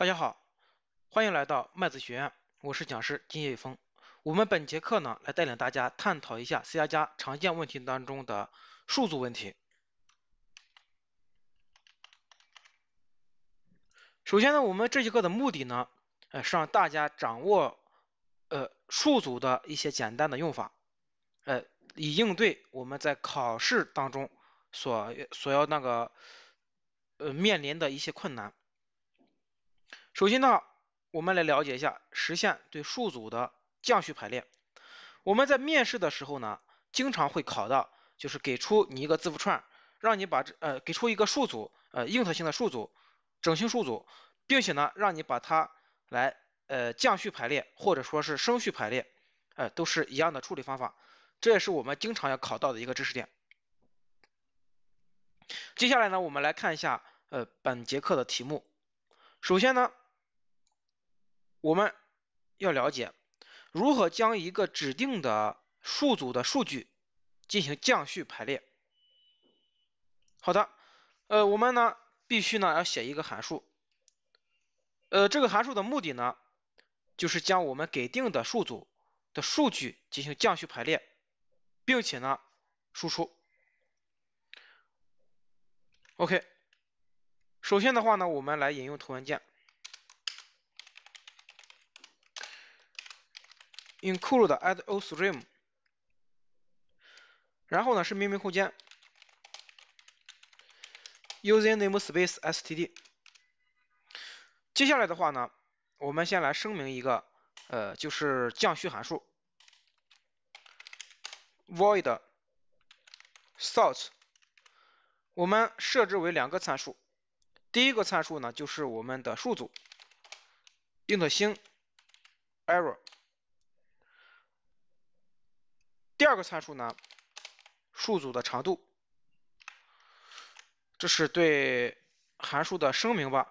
大家好，欢迎来到麦子学院，我是讲师金叶峰。我们本节课呢，来带领大家探讨一下 C 加加常见问题当中的数组问题。首先呢，我们这节课的目的呢，呃，是让大家掌握呃数组的一些简单的用法，呃，以应对我们在考试当中所所要那个呃面临的一些困难。首先呢，我们来了解一下实现对数组的降序排列。我们在面试的时候呢，经常会考到，就是给出你一个字符串，让你把这呃给出一个数组，呃，硬 t 性的数组，整形数组，并且呢，让你把它来呃降序排列，或者说是升序排列，呃，都是一样的处理方法。这也是我们经常要考到的一个知识点。接下来呢，我们来看一下呃本节课的题目。首先呢，我们要了解如何将一个指定的数组的数据进行降序排列。好的，呃，我们呢必须呢要写一个函数，呃，这个函数的目的呢就是将我们给定的数组的数据进行降序排列，并且呢输出。OK，首先的话呢，我们来引用图文件。include a d d o s t r e a m 然后呢是命名空间，using namespace std。接下来的话呢，我们先来声明一个呃就是降序函数，void sort。我们设置为两个参数，第一个参数呢就是我们的数组，用的星，error。第二个参数呢，数组的长度，这是对函数的声明吧，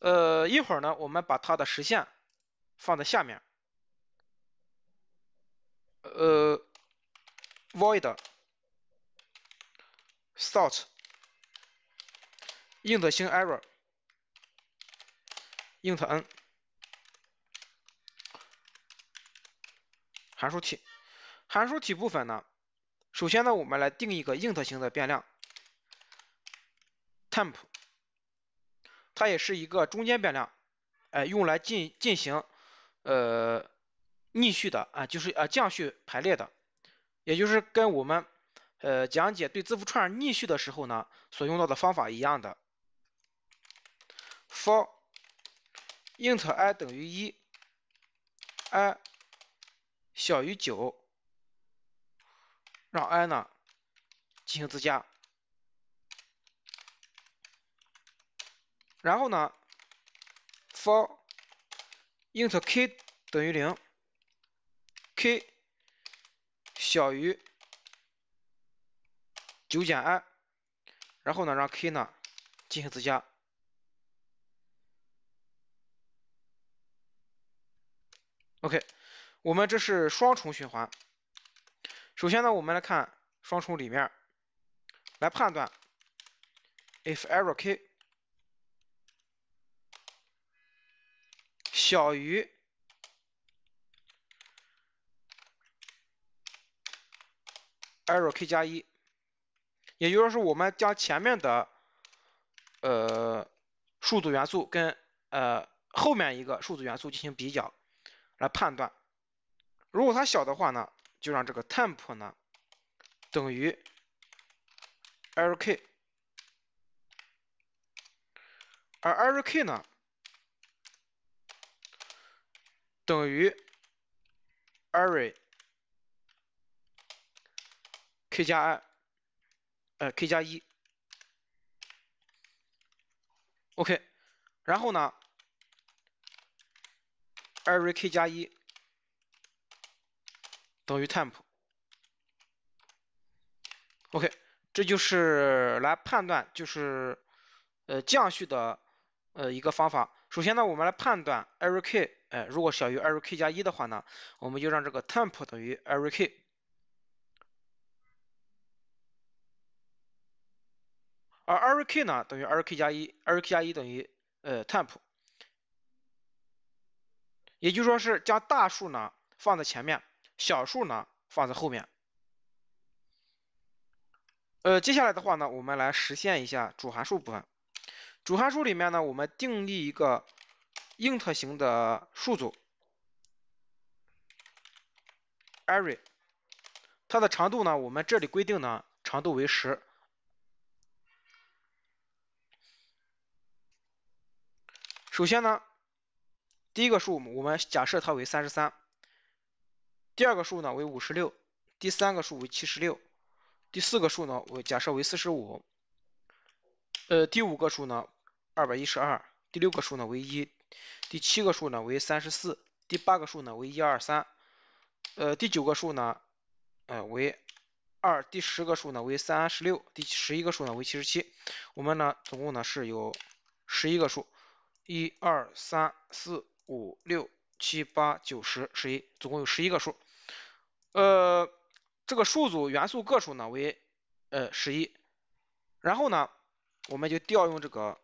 呃，一会儿呢，我们把它的实现放在下面，呃，void sort int *error int n 函数体函数体部分呢，首先呢，我们来定一个 int 型的变量 temp，它也是一个中间变量，哎，用来进进行呃逆序的啊，就是呃降序排列的，也就是跟我们呃讲解对字符串逆序的时候呢，所用到的方法一样的。for int i 等于一，i 小于九。让 i 呢进行自加，然后呢，for int k 等于零，k 小于九减 i，然后呢让 k 呢进行自加，OK，我们这是双重循环。首先呢，我们来看双重里面来判断，if error k 小于 error k 加一，也就是说，我们将前面的呃数组元素跟呃后面一个数组元素进行比较，来判断，如果它小的话呢？就让这个 temp 呢等于 arry k，而 arry k 呢等于 arry a k 加 i，呃 k 加一，OK，然后呢 arry k 加一。等于 temp，OK，这就是来判断就是呃降序的呃一个方法。首先呢，我们来判断 every k，哎，如果小于 every k 加一的话呢，我们就让这个 temp 等于 every k，而 every k 呢等于 e r o r k 加一 e r o r k 加一等于呃 temp，也就说是将大数呢放在前面。小数呢放在后面，呃，接下来的话呢，我们来实现一下主函数部分。主函数里面呢，我们定义一个 int 型的数组 array，它的长度呢，我们这里规定呢，长度为十。首先呢，第一个数我们假设它为三十三。第二个数呢为五十六，第三个数为七十六，第四个数呢我假设为四十五，呃第五个数呢二百一十二，第六个数呢为一，第七个数呢为三十四，第八个数呢为一二三，呃第九个数呢呃为二，第十个数呢为三十六，第十一个数呢为七十七，我们呢总共呢是有十一个数，一二三四五六七八九十十一，总共有十一个数。呃，这个数组元素个数呢为呃十一，然后呢，我们就调用这个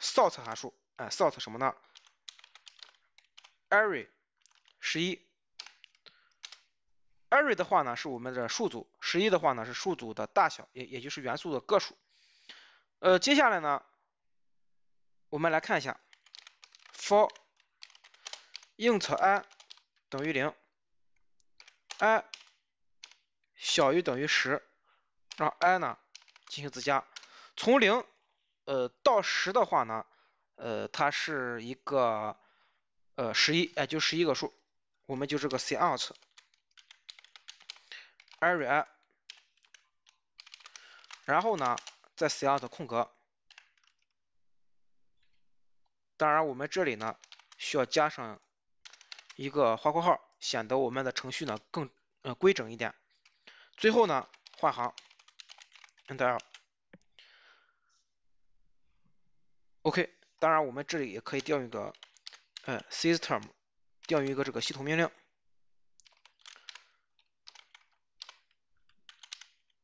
sort 函数，哎，sort 什么呢？array，十一，array 的话呢是我们的数组，十一的话呢是数组的大小，也也就是元素的个数。呃，接下来呢，我们来看一下，for，int i 等于零。i 小于等于十，让 i 呢进行自加，从零呃到十的话呢呃它是一个呃十一哎就十一个数，我们就这个 c out area，然后呢再 c out 空格，当然我们这里呢需要加上一个花括号。显得我们的程序呢更呃规整一点，最后呢换行，end，ok，当然我们这里也可以调用一个呃 system 调用一个这个系统命令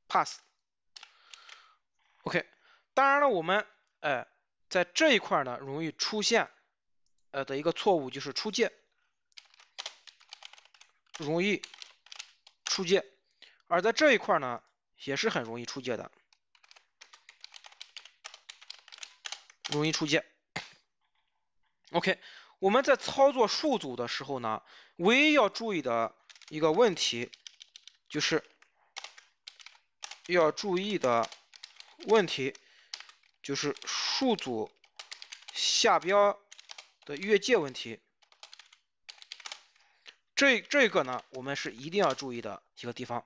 ，pass，ok，当然了我们哎在这一块呢容易出现呃的一个错误就是出界。容易出界，而在这一块呢，也是很容易出界的，容易出界。OK，我们在操作数组的时候呢，唯一要注意的一个问题，就是要注意的问题，就是数组下标的越界问题。这这个呢，我们是一定要注意的一个地方。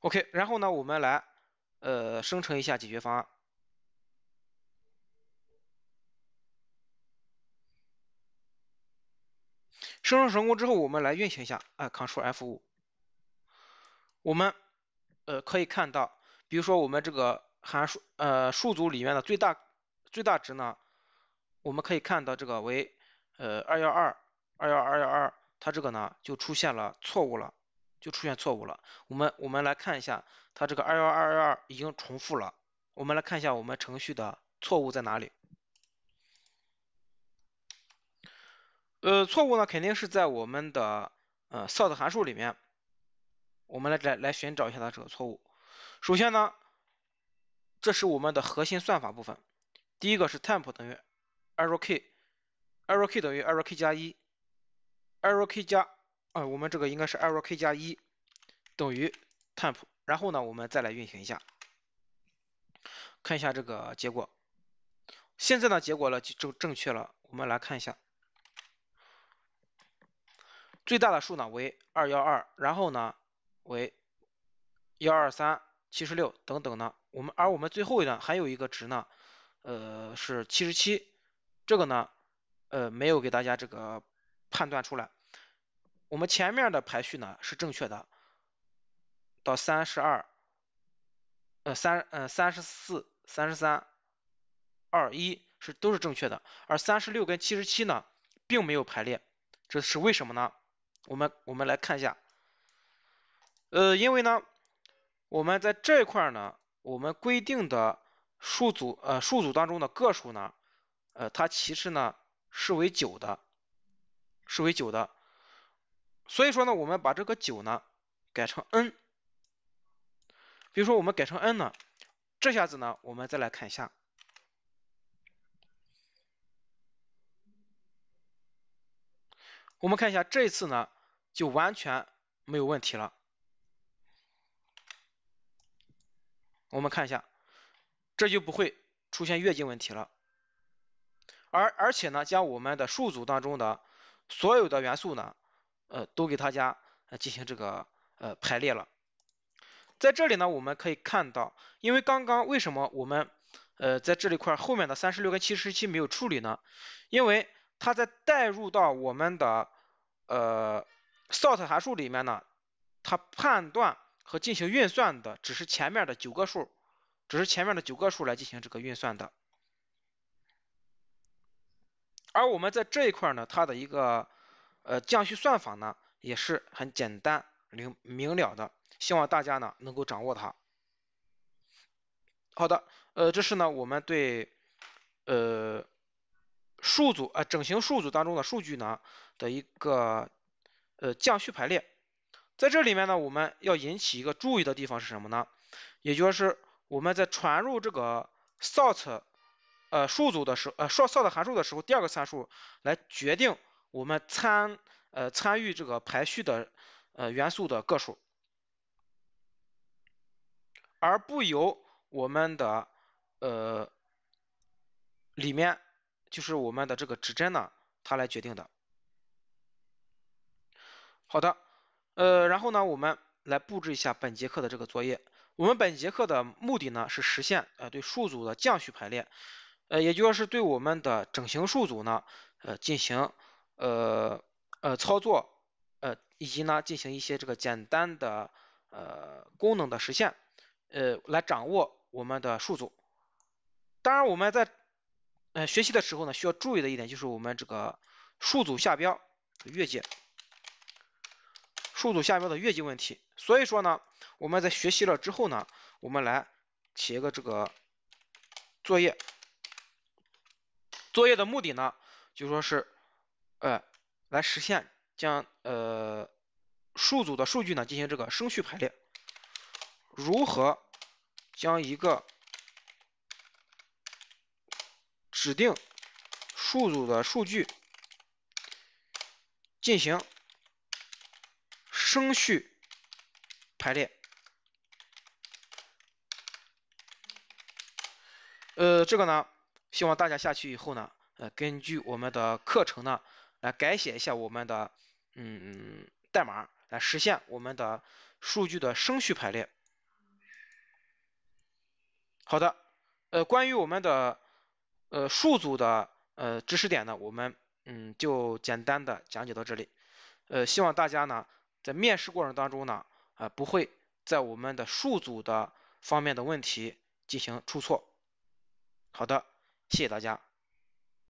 OK，然后呢，我们来呃生成一下解决方案。生成成功之后，我们来运行一下啊 c t r l f 五。我们呃可以看到，比如说我们这个函数呃数组里面的最大最大值呢，我们可以看到这个为呃二幺二。二幺二幺二，它这个呢就出现了错误了，就出现错误了。我们我们来看一下，它这个二幺二幺二已经重复了。我们来看一下我们程序的错误在哪里。呃，错误呢肯定是在我们的呃 sort 函数里面。我们来来来寻找一下它这个错误。首先呢，这是我们的核心算法部分。第一个是 temp 等于 error k，error k 等于 error k 加一。lro k 加啊，我们这个应该是 lro k 加一等于 temp，然后呢，我们再来运行一下，看一下这个结果。现在呢，结果呢就就正确了。我们来看一下，最大的数呢为二幺二，然后呢为幺二三七十六等等呢。我们而我们最后一段还有一个值呢，呃是七十七，这个呢呃没有给大家这个。判断出来，我们前面的排序呢是正确的，到三十二，呃三呃三十四三十三，二一是都是正确的，而三十六跟七十七呢并没有排列，这是为什么呢？我们我们来看一下，呃因为呢我们在这一块呢，我们规定的数组呃数组当中的个数呢，呃它其实呢是为九的。是为九的，所以说呢，我们把这个九呢改成 n，比如说我们改成 n 呢，这下子呢，我们再来看一下，我们看一下这一次呢就完全没有问题了，我们看一下，这就不会出现越界问题了，而而且呢，将我们的数组当中的。所有的元素呢，呃，都给大家进行这个呃排列了，在这里呢，我们可以看到，因为刚刚为什么我们呃在这一块后面的三十六跟七十七没有处理呢？因为它在带入到我们的呃 sort 函数里面呢，它判断和进行运算的只是前面的九个数，只是前面的九个数来进行这个运算的。而我们在这一块呢，它的一个呃降序算法呢，也是很简单明明了的，希望大家呢能够掌握它。好的，呃，这是呢我们对呃数组啊整形数组当中的数据呢的一个呃降序排列，在这里面呢我们要引起一个注意的地方是什么呢？也就是我们在传入这个 sort。呃，数组的时候，呃 s o 的 t 函数的时候，第二个参数来决定我们参呃参与这个排序的呃元素的个数，而不由我们的呃里面就是我们的这个指针呢，它来决定的。好的，呃，然后呢，我们来布置一下本节课的这个作业。我们本节课的目的呢，是实现呃对数组的降序排列。呃，也就是对我们的整形数组呢，呃，进行呃呃操作，呃，以及呢，进行一些这个简单的呃功能的实现，呃，来掌握我们的数组。当然，我们在呃学习的时候呢，需要注意的一点就是我们这个数组下标越界，数组下标的越界问题。所以说呢，我们在学习了之后呢，我们来写一个这个作业。作业的目的呢，就说是呃，来实现将呃数组的数据呢进行这个升序排列，如何将一个指定数组的数据进行升序排列？呃，这个呢？希望大家下去以后呢，呃，根据我们的课程呢，来改写一下我们的嗯代码，来实现我们的数据的升序排列。好的，呃，关于我们的呃数组的呃知识点呢，我们嗯就简单的讲解到这里。呃，希望大家呢，在面试过程当中呢，啊，不会在我们的数组的方面的问题进行出错。好的。谢谢大家。